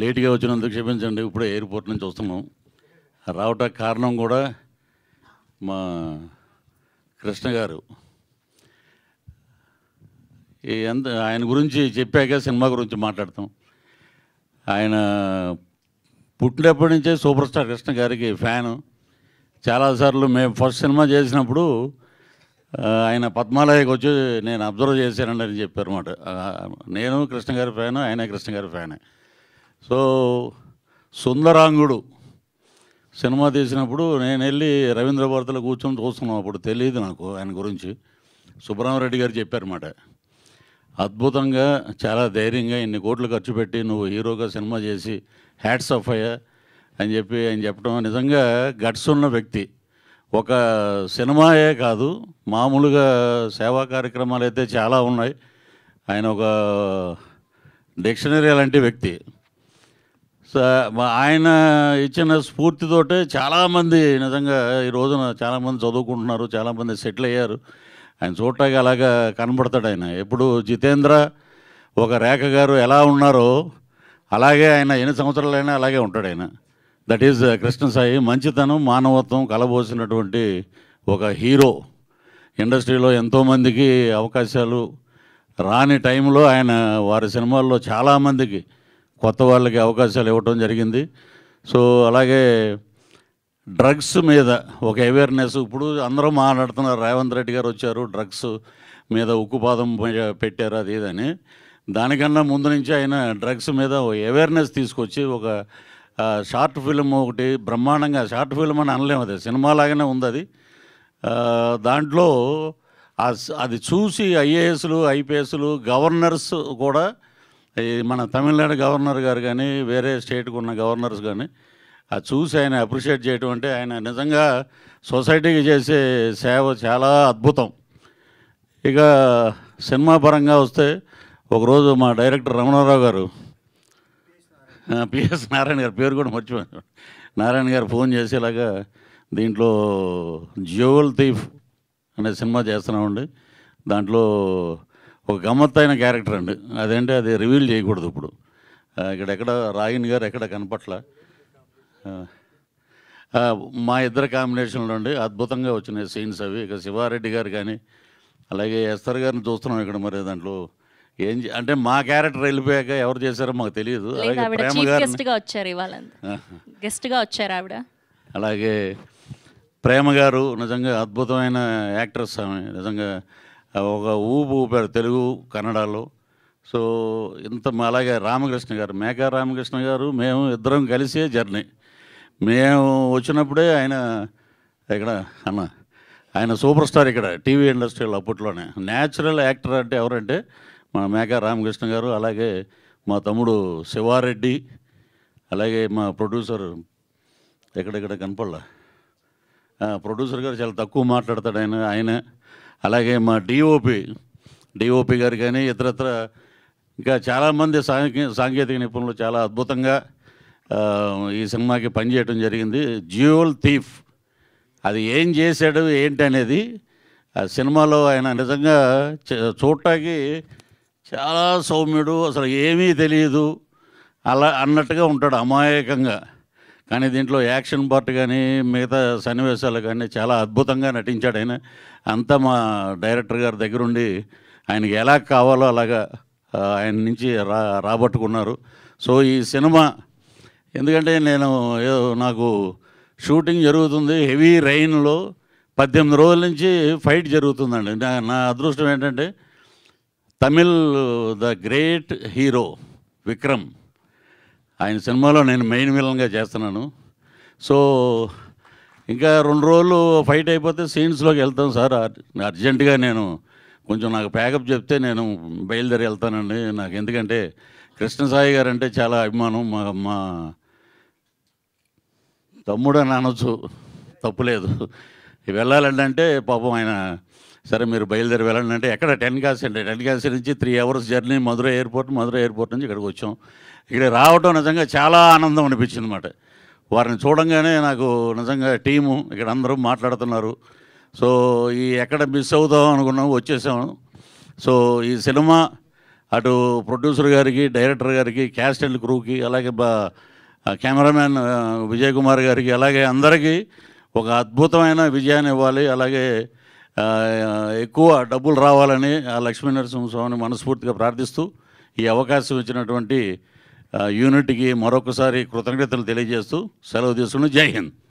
లేట్గా వచ్చినందుకు క్షమించండి ఇప్పుడే ఎయిర్పోర్ట్ నుంచి వస్తున్నాం రావటానికి కారణం కూడా మా కృష్ణ గారు ఈ ఎంత ఆయన గురించి చెప్పాక సినిమా గురించి మాట్లాడతాం ఆయన పుట్టినప్పటి నుంచే సూపర్ స్టార్ కృష్ణ గారికి ఫ్యాను చాలాసార్లు మేము ఫస్ట్ సినిమా చేసినప్పుడు ఆయన పద్మాలయకి వచ్చి నేను అబ్జర్వ్ చేశానండి అని చెప్పారు అన్నమాట నేను కృష్ణ గారి ఫ్యాను ఆయన కృష్ణ గారి ఫ్యానే సో సుందరాంగుడు సినిమా తీసినప్పుడు నేను వెళ్ళి రవీంద్ర భారతిలో కూర్చొని చూస్తున్నాం అప్పుడు తెలియదు నాకు ఆయన గురించి సుబ్రహ్మరెడ్డి గారు చెప్పారన్నమాట అద్భుతంగా చాలా ధైర్యంగా ఇన్ని కోట్లు ఖర్చు పెట్టి నువ్వు హీరోగా సినిమా చేసి హ్యాట్స్ ఆఫ్ అయ్యా అని చెప్పి ఆయన చెప్పడం నిజంగా గట్స్ ఉన్న వ్యక్తి ఒక సినిమాయే కాదు మామూలుగా సేవా కార్యక్రమాలు అయితే చాలా ఉన్నాయి ఆయన ఒక డిక్షనరీ లాంటి వ్యక్తి ఆయన ఇచ్చిన స్ఫూర్తితోటే చాలామంది నిజంగా ఈ రోజున చాలామంది చదువుకుంటున్నారు చాలామంది సెటిల్ అయ్యారు ఆయన చూడటానికి అలాగా కనబడతాడు ఆయన ఎప్పుడు జితేంద్ర ఒక రేఖ గారు ఎలా ఉన్నారో అలాగే ఆయన ఎన్ని సంవత్సరాలైనా అలాగే ఉంటాడు ఆయన దట్ ఈజ్ uh, కృష్ణసాయి మంచితనం మానవత్వం కలబోసినటువంటి ఒక హీరో ఇండస్ట్రీలో ఎంతోమందికి అవకాశాలు రాని టైంలో ఆయన వారి సినిమాల్లో చాలామందికి కొత్త వాళ్ళకి అవకాశాలు ఇవ్వటం జరిగింది సో అలాగే డ్రగ్స్ మీద ఒక అవేర్నెస్ ఇప్పుడు అందరూ మాట్లాడుతున్నారు రేవంత్ రెడ్డి గారు వచ్చారు డ్రగ్స్ మీద ఉక్కుపాదం పెట్టారు అది ఇదని దానికన్నా ముందు నుంచి ఆయన డ్రగ్స్ మీద అవేర్నెస్ తీసుకొచ్చి ఒక షార్ట్ ఫిల్మ్ ఒకటి బ్రహ్మాండంగా షార్ట్ ఫిల్మ్ అని అనలేము అది సినిమాలాగానే ఉంది అది దాంట్లో అది చూసి ఐఏఎస్లు ఐపీఎస్లు గవర్నర్స్ కూడా మన తమిళనాడు గవర్నర్ గారు కానీ వేరే స్టేట్కి ఉన్న గవర్నర్స్ కానీ అది చూసి ఆయన అప్రిషియేట్ చేయటం అంటే ఆయన నిజంగా సొసైటీకి చేసే సేవ చాలా అద్భుతం ఇక సినిమా పరంగా వస్తే ఒకరోజు మా డైరెక్టర్ రమణారావు గారు పిఎస్ నారాయణ గారు పేరు కూడా మర్చిపోయాను నారాయణ గారు ఫోన్ చేసేలాగా దీంట్లో జ్యువల్ థీఫ్ అనే సినిమా చేస్తున్నామండి దాంట్లో ఒక గమ్మత్తైన క్యారెక్టర్ అండి అదేంటి అది రివీల్ చేయకూడదు ఇప్పుడు ఇక్కడ ఎక్కడ రాయిన్ గారు ఎక్కడ కనపట్ల మా ఇద్దరు కాంబినేషన్లో అండి అద్భుతంగా వచ్చిన సీన్స్ అవి ఇక శివారెడ్డి గారు కానీ అలాగే ఎస్ఆర్ గారిని చూస్తున్నాం ఇక్కడ మరి దాంట్లో ఏం అంటే మా క్యారెక్టర్ వెళ్ళిపోయాక ఎవరు చేశారో మాకు తెలియదు అలాగే ప్రేమ గారు అలాగే ప్రేమ గారు నిజంగా అద్భుతమైన యాక్ట్రెస్ ఆమె నిజంగా ఒక ఊబు ఊపారు తెలుగు కన్నడలో సో ఇంత అలాగే రామకృష్ణ గారు మేకా రామకృష్ణ గారు మేము ఇద్దరం కలిసే జర్నీ మేము వచ్చినప్పుడే ఆయన ఇక్కడ అన్న ఆయన సూపర్ స్టార్ ఇక్కడ టీవీ ఇండస్ట్రీలో అప్పట్లోనే న్యాచురల్ యాక్టర్ అంటే ఎవరంటే మన మేకా రామకృష్ణ గారు అలాగే మా తమ్ముడు శివారెడ్డి అలాగే మా ప్రొడ్యూసర్ ఎక్కడెక్కడ కనపడలా ప్రొడ్యూసర్ గారు చాలా తక్కువ మాట్లాడతాడు ఆయన ఆయన అలాగే మా డిఓపి డిఓపి గారు కానీ ఇతరత్ర ఇంకా చాలామంది సాంకే సాంకేతిక నిపుణులు చాలా అద్భుతంగా ఈ సినిమాకి పనిచేయడం జరిగింది జ్యూవల్ థీఫ్ అది ఏం చేశాడు ఏంటి అనేది ఆ సినిమాలో ఆయన నిజంగా చూడటానికి చాలా సౌమ్యుడు అసలు ఏమీ తెలియదు అలా అన్నట్టుగా ఉంటాడు అమాయకంగా కానీ దీంట్లో యాక్షన్ పార్ట్ కానీ మిగతా సన్నివేశాలు కానీ చాలా అద్భుతంగా నటించాడు ఆయన అంతా మా డైరెక్టర్ గారి దగ్గరుండి ఆయనకి ఎలా కావాలో అలాగా ఆయన నుంచి రా రాబట్టుకున్నారు సో ఈ సినిమా ఎందుకంటే నేను నాకు షూటింగ్ జరుగుతుంది హెవీ రైన్లో పద్దెనిమిది రోజుల నుంచి ఫైట్ జరుగుతుందండి నా అదృష్టం ఏంటంటే Tamil the great hero Vikram ఆయన సినిమాలో నేను మెయిన్ విలన్గా చేస్తున్నాను సో ఇంకా రెండు రోజులు ఫైట్ అయిపోతే సీన్స్లోకి వెళ్తాను సార్ అర్జెంటుగా నేను కొంచెం నాకు ప్యాకప్ చెప్తే నేను బయలుదేరి వెళ్తానండి నాకు ఎందుకంటే కృష్ణసాయి గారు అంటే చాలా అభిమానం మా మా తమ్ముడు అని అనొచ్చు తప్పులేదు వెళ్ళాలంటే పాపం ఆయన సరే మీరు బయలుదేరి వెళ్ళండి అంటే ఎక్కడ గాస్ అండి టెన్ గాస్ నుంచి three hours journey Madurai airport Madurai airport నుంచి ఇక్కడికి వచ్చాం ఇక్కడ రావడం నిజంగా చాలా ఆనందం అనిపించింది అన్నమాట వారిని చూడంగానే నాకు నిజంగా టీము ఇక్కడ అందరూ మాట్లాడుతున్నారు సో ఈ ఎక్కడ మిస్ అవుతాం అనుకున్నాం వచ్చేసాము సో ఈ సినిమా అటు ప్రొడ్యూసర్ గారికి డైరెక్టర్ గారికి క్యాస్ట్ అండ్ క్రూకి అలాగే కెమెరామ్యాన్ విజయ్ కుమార్ గారికి అలాగే అందరికీ ఒక అద్భుతమైన విజయాన్ని ఇవ్వాలి అలాగే ఎక్కువ డబ్బులు రావాలని ఆ నరసింహస్వామిని మనస్ఫూర్తిగా ప్రార్థిస్తూ ఈ అవకాశం ఇచ్చినటువంటి యూనిట్కి మరొకసారి కృతజ్ఞతలు తెలియజేస్తూ సెలవు తీసుకుని జై హింద్